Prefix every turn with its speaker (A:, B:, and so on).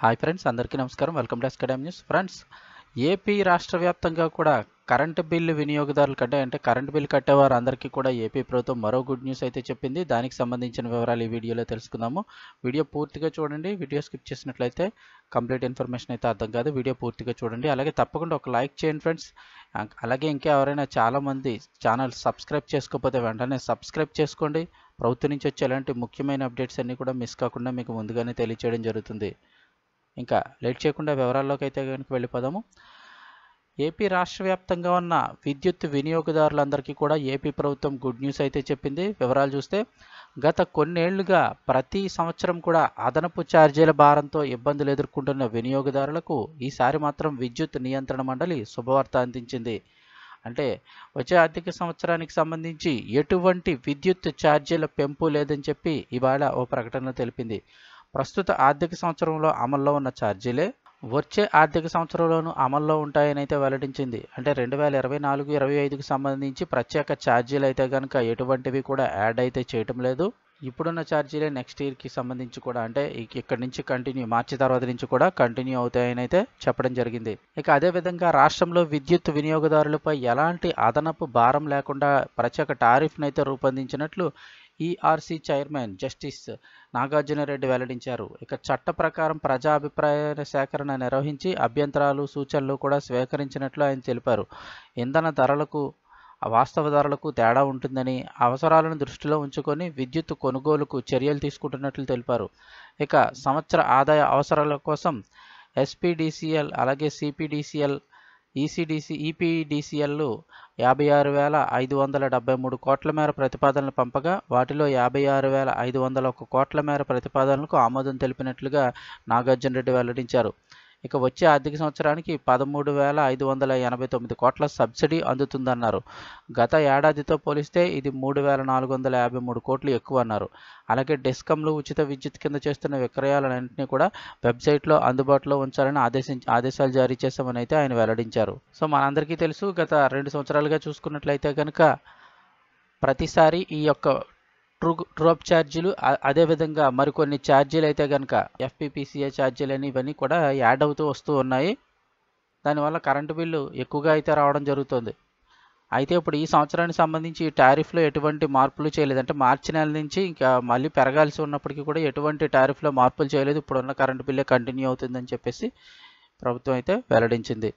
A: hi friends అందరికీ నమస్కారం welcome to ఎస్కడామ్ న్యూస్ ఫ్రెండ్స్ ఏపీ రాష్ట్ర వ్యాప్తంగా కూడా కరెంటు బిల్లు వినియోగదారులు కంటే అంటే కరెంటు బిల్లు కట్టేవారు అందరికీ కూడా ఏపీ ప్రభుత్వం మరో గుడ్ న్యూస్ అయితే చెప్పింది దానికి సంబంధించిన వివరాలు ఈ వీడియోలో తెలుసుకుందాము వీడియో పూర్తిగా చూడండి వీడియో స్కిప్ చేసినట్లయితే కంప్లీట్ ఇన్ఫర్మేషన్ అయితే అర్థం కాదు వీడియో పూర్తిగా చూడండి అలాగే తప్పకుండా ఒక లైక్ చేయండి ఫ్రెండ్స్ అలాగే ఇంకా ఎవరైనా చాలామంది ఛానల్ సబ్స్క్రైబ్ చేసుకోకపోతే వెంటనే సబ్స్క్రైబ్ చేసుకోండి ప్రభుత్వం నుంచి వచ్చే ఎలాంటి ముఖ్యమైన అప్డేట్స్ అన్నీ కూడా మిస్ కాకుండా మీకు ముందుగానే తెలియచేయడం జరుగుతుంది ఇంకా లేట్ చేయకుండా వివరాల్లోకి అయితే కనుక వెళ్ళిపోదాము ఏపీ రాష్ట్ర వ్యాప్తంగా ఉన్న విద్యుత్ వినియోగదారులందరికీ కూడా ఏపీ ప్రభుత్వం గుడ్ న్యూస్ అయితే చెప్పింది వివరాలు చూస్తే గత కొన్నేళ్లుగా ప్రతి సంవత్సరం కూడా అదనపు ఛార్జీల భారంతో ఇబ్బందులు ఎదుర్కొంటున్న వినియోగదారులకు ఈసారి మాత్రం విద్యుత్ నియంత్రణ మండలి శుభవార్త అందించింది అంటే వచ్చే ఆర్థిక సంవత్సరానికి సంబంధించి ఎటువంటి విద్యుత్ ఛార్జీల పెంపు లేదని చెప్పి ఇవాళ ఓ ప్రకటన తెలిపింది ప్రస్తుత ఆర్థిక సంవత్సరంలో అమల్లో ఉన్న ఛార్జీలే వచ్చే ఆర్థిక సంవత్సరంలోనూ అమల్లో ఉంటాయని అయితే వెల్లడించింది అంటే రెండు వేల ఇరవై నాలుగు ఇరవై ఐదుకు సంబంధించి ప్రత్యేక ఛార్జీలు అయితే కనుక ఎటువంటివి కూడా యాడ్ అయితే చేయటం లేదు ఇప్పుడున్న ఛార్జీలే నెక్స్ట్ ఇయర్కి సంబంధించి కూడా అంటే ఇక్కడి నుంచి కంటిన్యూ మార్చి తర్వాత నుంచి కూడా కంటిన్యూ అవుతాయని అయితే చెప్పడం జరిగింది ఇక అదే విధంగా రాష్ట్రంలో విద్యుత్ వినియోగదారులపై ఎలాంటి అదనపు భారం లేకుండా ప్రత్యేక టారిఫ్ను అయితే రూపొందించినట్లు ఈఆర్సీ చైర్మన్ జస్టిస్ నాగార్జునరెడ్డి వెల్లడించారు ఇక చట్ట ప్రకారం ప్రజాభిప్రాయ సేకరణ నిర్వహించి అభ్యంతరాలు సూచనలు కూడా స్వీకరించినట్లు ఆయన తెలిపారు ఇంధన ధరలకు వాస్తవ ధరలకు తేడా ఉంటుందని అవసరాలను దృష్టిలో ఉంచుకొని విద్యుత్ కొనుగోలుకు చర్యలు తీసుకుంటున్నట్లు తెలిపారు ఇక సంవత్సర ఆదాయ అవసరాల కోసం ఎస్పీడీసీఎల్ అలాగే సిపిడిసిఎల్ ఈసీడీసీ e ఈపిడిసిఎల్లు e యాభై ఆరు వేల ఐదు వందల డెబ్బై మూడు కోట్ల మేర ప్రతిపాదనలు పంపగా వాటిలో యాభై ఆరు వేల ఐదు వందల ఒక కోట్ల మేర ప్రతిపాదనలకు ఆమోదం తెలిపినట్లుగా నాగార్జునరెడ్డి వెల్లడించారు ఇక వచ్చే ఆర్థిక సంవత్సరానికి పదమూడు వేల ఐదు వందల ఎనభై తొమ్మిది కోట్ల సబ్సిడీ అందుతుందన్నారు గత ఏడాదితో పోలిస్తే ఇది మూడు వేల నాలుగు వందల యాభై మూడు కోట్లు ఎక్కువ అన్నారు అలాగే డిస్కమ్లు ఉచిత విద్యుత్ కింద చేస్తున్న విక్రయాలన్నింటినీ కూడా వెబ్సైట్లో అందుబాటులో ఉంచాలని ఆదేశించి ఆదేశాలు జారీ చేశామని అయితే ఆయన వెల్లడించారు సో మనందరికీ తెలుసు గత రెండు సంవత్సరాలుగా చూసుకున్నట్లయితే కనుక ప్రతిసారి ఈ యొక్క ట్రూ ట్రోప్ ఛార్జీలు అదేవిధంగా మరికొన్ని ఛార్జీలు అయితే కనుక ఎఫ్పిపిసిఏ ఛార్జీలు అని ఇవన్నీ కూడా యాడ్ అవుతూ వస్తూ ఉన్నాయి దానివల్ల కరెంటు బిల్లు ఎక్కువగా అయితే రావడం జరుగుతుంది అయితే ఇప్పుడు ఈ సంవత్సరానికి సంబంధించి ఈ టారిఫ్లో ఎటువంటి మార్పులు చేయలేదు అంటే మార్చి నెల నుంచి ఇంకా మళ్ళీ పెరగాల్సి ఉన్నప్పటికీ కూడా ఎటువంటి టారిఫ్లో మార్పులు చేయలేదు ఇప్పుడున్న కరెంటు బిల్లే కంటిన్యూ అవుతుందని చెప్పేసి ప్రభుత్వం అయితే వెల్లడించింది